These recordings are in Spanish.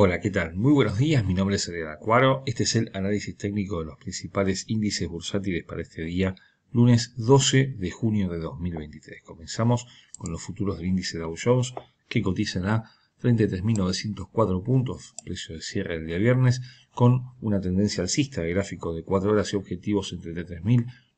Hola, ¿qué tal? Muy buenos días, mi nombre es Elena Acuaro, este es el análisis técnico de los principales índices bursátiles para este día, lunes 12 de junio de 2023. Comenzamos con los futuros del índice Dow Jones, que cotizan a 33.904 puntos, precio de cierre el día viernes, con una tendencia alcista de gráfico de 4 horas y objetivos en 33.000.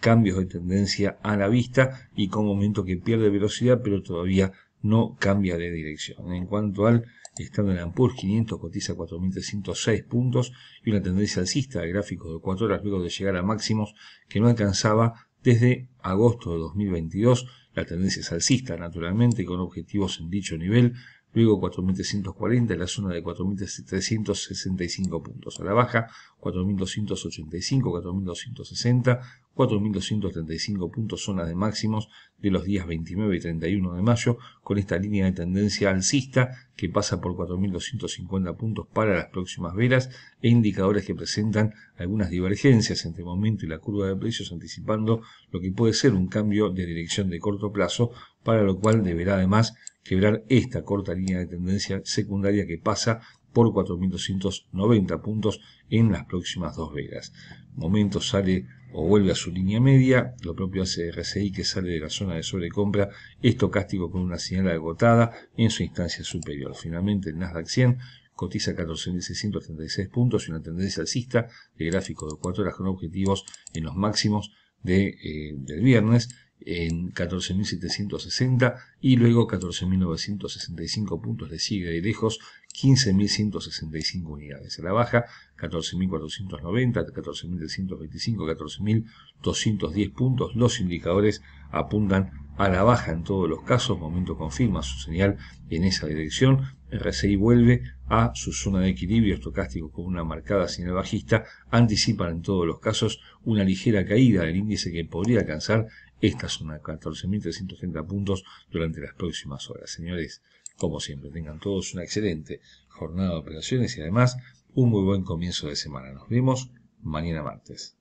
cambios de tendencia a la vista y con momento que pierde velocidad pero todavía no cambia de dirección. En cuanto al Standard Poor's 500 cotiza 4.306 puntos y una tendencia alcista de gráficos de 4 horas luego de llegar a máximos que no alcanzaba desde agosto de 2022. La tendencia es alcista naturalmente con objetivos en dicho nivel luego 4.340 en la zona de 4.365 puntos a la baja, 4.285, 4.260, 4.235 puntos zonas de máximos de los días 29 y 31 de mayo, con esta línea de tendencia alcista que pasa por 4.250 puntos para las próximas velas e indicadores que presentan algunas divergencias entre el momento y la curva de precios anticipando lo que puede ser un cambio de dirección de corto plazo, para lo cual deberá además quebrar esta corta línea de tendencia secundaria que pasa por 4.290 puntos en las próximas dos velas. Momento sale o vuelve a su línea media, lo propio hace RSI que sale de la zona de sobrecompra estocástico con una señal agotada en su instancia superior. Finalmente el Nasdaq 100 cotiza 14.636 puntos y una tendencia alcista de gráfico de 4 horas con objetivos en los máximos de, eh, del viernes en 14.760 y luego 14.965 puntos de sigue y lejos 15.165 unidades. A la baja, 14.490, 14.325, 14.210 puntos. Los indicadores apuntan a la baja en todos los casos. Momento confirma su señal en esa dirección. RSI vuelve a su zona de equilibrio estocástico con una marcada señal bajista. Anticipan en todos los casos una ligera caída del índice que podría alcanzar esta zona, 14.330 puntos durante las próximas horas. Señores, como siempre, tengan todos una excelente jornada de operaciones y además un muy buen comienzo de semana. Nos vemos mañana martes.